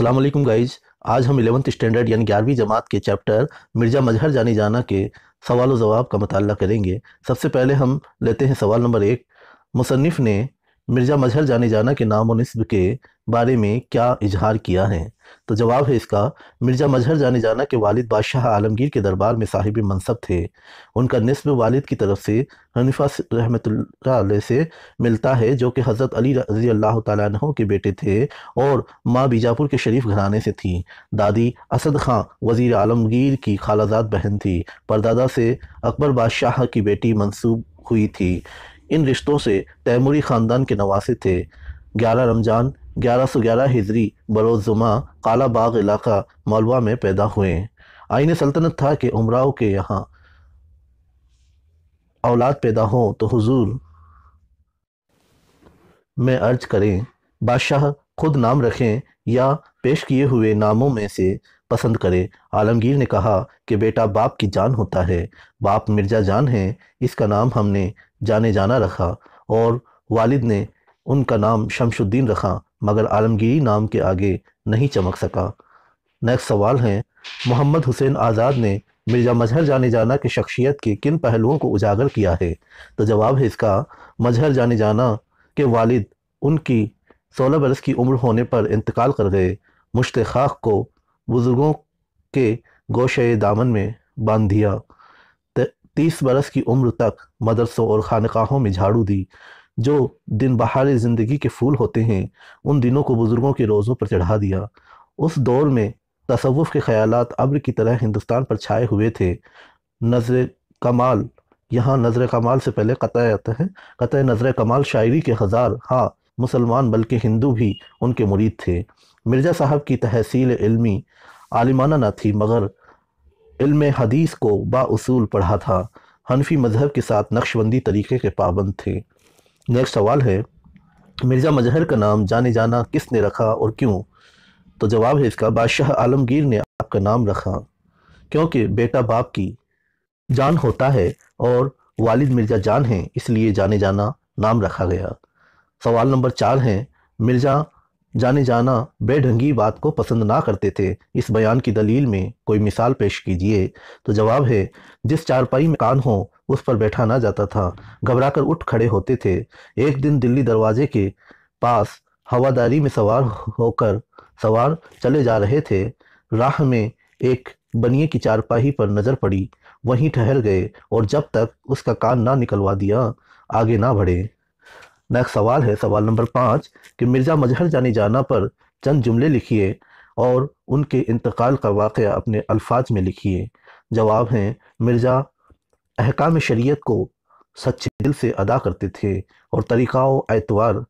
Aslam guys आज हम eleventh standard यानी ग्यारहवीं जमात के चैप्टर मिर्ज़ा मजहर जानी जाना के सवाल व जवाब का मताल करेंगे सबसे पहले हम लेते हैं सवाल नंबर एक मुसनफ़ ने मिर्जा मजहर जाने जाना के नाम नस्ब के बारे में क्या इजहार किया है तो जवाब है इसका मिर्जा मजहर जाने जाना के वालिद बादशाह आलमगीर के दरबार में साहिब मनसब थे उनका नस्ब वालिद की तरफ से हनीफा रहमत से मिलता है जो कि हज़रत अली रजी अल्लाह तहों के बेटे थे और माँ बीजापुर के शरीफ घराने से थी दादी असद खां वज़ी आलमगीर की खालाजात बहन थी परदादा से अकबर बादशाह की बेटी मनसूब हुई थी इन रिश्तों से तैमूरी ख़ानदान के नवासे थे ग्यारह रमज़ान ग्यारह सौ ग्यारह हिजरी बरोज़ुमा काला बाग इलाका मालवा में पैदा हुए आइन सल्तनत था कि उमराव के यहाँ औलाद पैदा हो तो हुजूर में अर्ज करें बादशाह खुद नाम रखें या पेश किए हुए नामों में से पसंद करे आलमगीर ने कहा कि बेटा बाप की जान होता है बाप मिर्जा जान है इसका नाम हमने जाने जाना रखा और वालिद ने उनका नाम शमशुद्दीन रखा मगर आलमगीरी नाम के आगे नहीं चमक सका नेक्स्ट सवाल है मोहम्मद हुसैन आज़ाद ने मिर्जा मजहर जाने जाना की शख्सियत के किन पहलुओं को उजागर किया है तो जवाब है इसका मजहर जाने जाना के वालिद उनकी सोलह बरस की उम्र होने पर इंतकाल कर गए मुश्त को बुजुर्गों के गोशे दामन में बांध दिया तीस बरस की उम्र तक मदरसों और खानकाहों में झाड़ू दी जो दिन बहार ज़िंदगी के फूल होते हैं उन दिनों को बुज़ुर्गों के रोज़ों पर चढ़ा दिया उस दौर में तसवुफ़ के ख्याल अब्र की तरह हिंदुस्तान पर छाए हुए थे नजर कमाल यहाँ नजर कमाल से पहले कत आता है कत नजर कमाल शायरी के हज़ार हाँ मुसलमान बल्कि हिंदू भी उनके मुरीद थे मिर्ज़ा साहब की तहसील इल्मी आलिमाना ना थी मगर इल्म हदीस को बासूल पढ़ा था हनफी मज़हब के साथ नक्शबंदी तरीके के पाबंद थे नेक्स्ट सवाल है मिर्ज़ा मजहर का नाम जाने जाना किसने रखा और क्यों तो जवाब है इसका बादशाह आलमगीर ने आपका नाम रखा क्योंकि बेटा बाप की जान होता है और वालिद मिर्ज़ा जान हैं इसलिए जाने जाना नाम रखा गया सवाल नंबर चार है मिर्ज़ा जाने जाना बेढंगी बात को पसंद ना करते थे इस बयान की दलील में कोई मिसाल पेश कीजिए तो जवाब है जिस चारपाई में कान हो उस पर बैठा ना जाता था घबराकर उठ खड़े होते थे एक दिन दिल्ली दरवाजे के पास हवादारी में सवार होकर सवार चले जा रहे थे राह में एक बनिए की चारपाही पर नजर पड़ी वहीं ठहर गए और जब तक उसका कान ना निकलवा दिया आगे ना बढ़े नेक्स्ट सवाल है सवाल नंबर पाँच कि मिर्ज़ा मजहर जानी जाना पर चंद जुमले लिखिए और उनके इंतकाल का वाक़ अपने अल्फाज में लिखिए जवाब हैं मिर्ज़ा अहकाम शरीयत को सच्चे दिल से अदा करते थे और तरीक़ा एतवार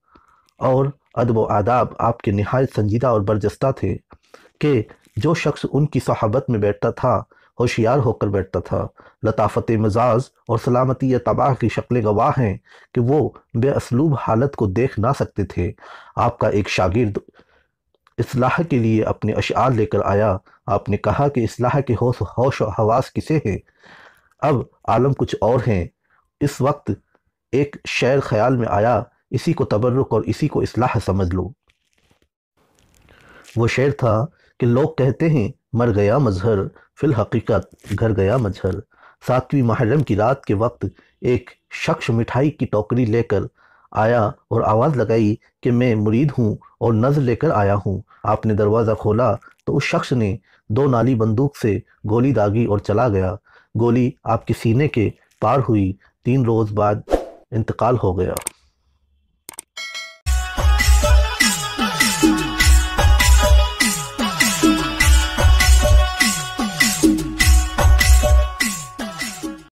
और अदब आदाब आपके नहायत संजीदा और बर्जस्ता थे कि जो शख्स उनकी सहाबत में बैठता था होशियार होकर बैठता था लताफत मिजाज और सलामती तबाह की शक्लें गवाह हैं कि वो बेअसलूब हालत को देख ना सकते थे आपका एक शागिर्द इसलाह के लिए अपने अशार लेकर आया आपने कहा कि इसलाह के होश होश हवास किसे हैं अब आलम कुछ और हैं इस वक्त एक शेर ख्याल में आया इसी को तबर्रुक और इसी को इसलाह समझ लो वो शेर था कि लोग कहते हैं मर गया मजहर फिल हकीकत घर गया मजहर सातवीं महरम की रात के वक्त एक शख्स मिठाई की टोकरी लेकर आया और आवाज़ लगाई कि मैं मुरीद हूँ और नज़र लेकर आया हूँ आपने दरवाज़ा खोला तो उस शख्स ने दो नाली बंदूक से गोली दागी और चला गया गोली आपके सीने के पार हुई तीन रोज़ बाद इंतकाल हो गया